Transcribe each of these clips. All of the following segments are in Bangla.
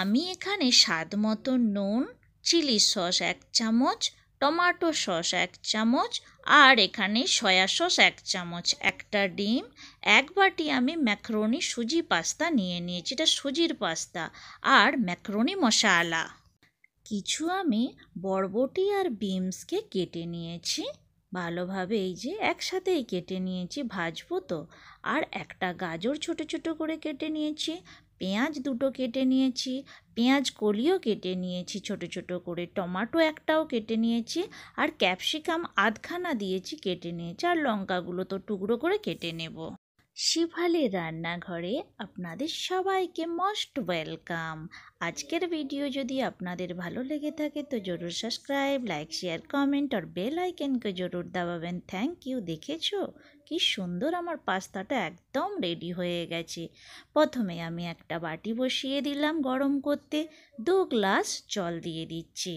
আমি এখানে স্বাদ মতো নুন চিলি সস এক চামচ টমাটো সস এক চামচ আর এখানে সয়া সস এক চামচ একটা ডিম এক বাটি আমি ম্যাকরনি সুজি পাস্তা নিয়ে নিয়েছি এটা সুজির পাস্তা আর ম্যাকরনি মশালা কিছু আমি বরবটি আর বিমসকে কেটে নিয়েছি ভালোভাবে এই যে একসাথেই কেটে নিয়েছি ভাজবো তো আর একটা গাজর ছোট ছোট করে কেটে নিয়েছি পেঁয়াজ দুটো কেটে নিয়েছি পেঁয়াজ কলিও কেটে নিয়েছি ছোট ছোট করে টমাটো একটাও কেটে নিয়েছি আর ক্যাপসিকাম আধখানা দিয়েছি কেটে নিয়েছি আর লঙ্কাগুলো তো টুকরো করে কেটে নেব শিফালি রান্নাঘরে আপনাদের সবাইকে মোস্ট ওয়েলকাম আজকের ভিডিও যদি আপনাদের ভালো লেগে থাকে তো জরুর সাবস্ক্রাইব লাইক শেয়ার কমেন্ট আর বেল আইকেনকে জরুর দাবাবেন থ্যাংক ইউ দেখেছো কি সুন্দর আমার পাস্তাটা একদম রেডি হয়ে গেছে প্রথমে আমি একটা বাটি বসিয়ে দিলাম গরম করতে দু গ্লাস জল দিয়ে দিচ্ছি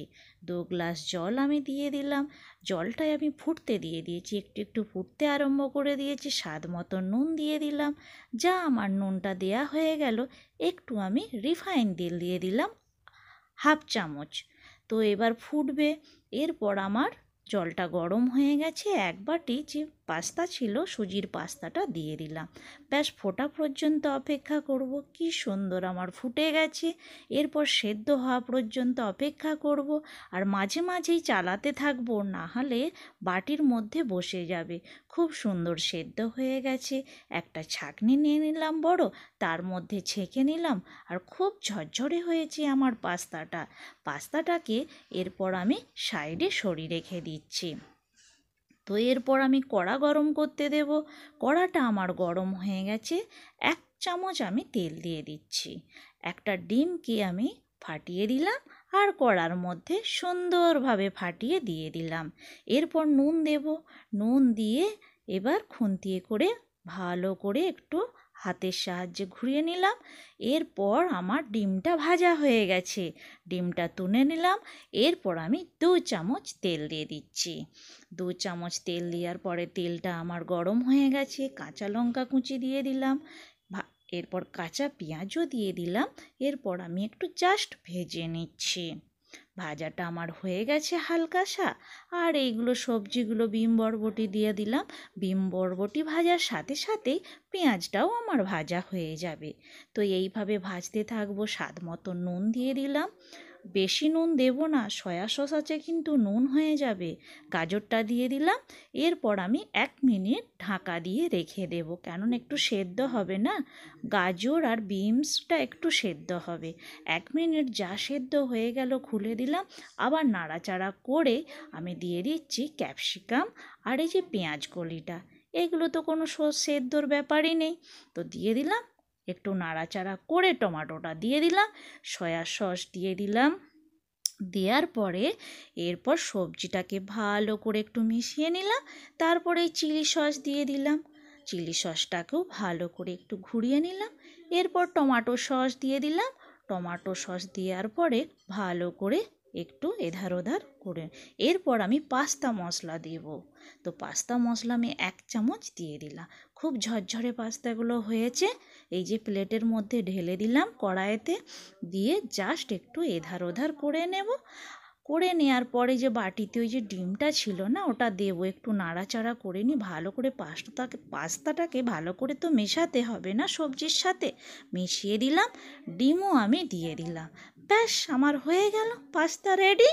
দু গ্লাস জল আমি দিয়ে দিলাম জলটাই আমি ফুটতে দিয়ে দিয়েছি একটু একটু ফুটতে আরম্ভ করে দিয়েছি স্বাদ মতো নুন দিয়ে দিলাম যা আমার নুনটা দেয়া হয়ে গেল একটু আমি রিফাইন তেল দিয়ে দিলাম হাফ চামচ তো এবার ফুটবে এরপর আমার জলটা গরম হয়ে গেছে এক বাটি যে পাস্তা ছিল সুজির পাস্তাটা দিয়ে দিলাম ব্যাস ফোটা পর্যন্ত অপেক্ষা করব কি সুন্দর আমার ফুটে গেছে এরপর সেদ্ধ হওয়া পর্যন্ত অপেক্ষা করব আর মাঝে মাঝেই চালাতে থাকবো না হলে বাটির মধ্যে বসে যাবে খুব সুন্দর সেদ্ধ হয়ে গেছে একটা ছাঁকনি নিয়ে নিলাম বড় তার মধ্যে ছেঁকে নিলাম আর খুব ঝরঝরে হয়েছে আমার পাস্তাটা পাস্তাটাকে এরপর আমি সাইডে সরিয়ে রেখে দিচ্ছি তো এরপর আমি কড়া গরম করতে দেব কড়াটা আমার গরম হয়ে গেছে এক চামচ আমি তেল দিয়ে দিচ্ছি একটা ডিমকে আমি ফাটিয়ে দিলাম আর কড়ার মধ্যে সুন্দরভাবে ফাটিয়ে দিয়ে দিলাম এরপর নুন দেব নুন দিয়ে এবার খুন্তিয়ে করে ভালো করে একটু হাতের সাহায্যে ঘুরিয়ে নিলাম এরপর আমার ডিমটা ভাজা হয়ে গেছে ডিমটা তুলে নিলাম এরপর আমি দু চামচ তেল দিয়ে দিচ্ছি দু চামচ তেল দেওয়ার পরে তেলটা আমার গরম হয়ে গেছে কাঁচা লঙ্কা কুচি দিয়ে দিলাম এরপর কাঁচা পেঁয়াজও দিয়ে দিলাম এরপর আমি একটু জাস্ট ভেজে নিচ্ছি ভাজাটা আমার হয়ে গেছে হালকা সা আর এইগুলো সবজিগুলো বিম বরবটি দিয়ে দিলাম বিম বরবটি ভাজার সাথে সাথেই পেঁয়াজটাও আমার ভাজা হয়ে যাবে তো এইভাবে ভাজতে থাকবো স্বাদ মতো নুন দিয়ে দিলাম বেশি নুন দেব না সয়া সস আছে কিন্তু নুন হয়ে যাবে গাজরটা দিয়ে দিলাম এরপর আমি এক মিনিট ঢাকা দিয়ে রেখে দেব কেননা একটু সেদ্ধ হবে না গাজর আর বিনসটা একটু সেদ্ধ হবে এক মিনিট যা সেদ্ধ হয়ে গেল খুলে দিলাম আবার নাড়াচাড়া করে আমি দিয়ে দিচ্ছি ক্যাপসিকাম আর এই যে পেঁয়াজ কলিটা এগুলো তো কোনো সেদ্ধর ব্যাপারই নেই তো দিয়ে দিলাম একটু নাড়াচাড়া করে টমাটোটা দিয়ে দিলাম সয়া সস দিয়ে দিলাম দেওয়ার পরে এরপর সবজিটাকে ভালো করে একটু মিশিয়ে নিলাম তারপরে চিলি সস দিয়ে দিলাম চিলি সসটাকেও ভালো করে একটু ঘুরিয়ে নিলাম এরপর টমাটো সস দিয়ে দিলাম টমাটো সস দেওয়ার পরে ভালো করে একটু এধার ওধার করে এরপর আমি পাস্তা মশলা দেব তো পাস্তা মশলা আমি এক চামচ দিয়ে দিলাম খুব ঝরঝরে পাস্তাগুলো হয়েছে এই যে প্লেটের মধ্যে ঢেলে দিলাম কড়াইতে দিয়ে জাস্ট একটু এধার ওধার করে নেব করে নেওয়ার পরে যে বাটিতে ওই যে ডিমটা ছিল না ওটা দেব একটু নাড়াচাড়া করে নি ভালো করে পাস্তাটাকে পাস্তাটাকে ভালো করে তো মেশাতে হবে না সবজির সাথে মিশিয়ে দিলাম ডিমও আমি দিয়ে দিলাম ব্যাস আমার হয়ে গেল পাস্তা রেডি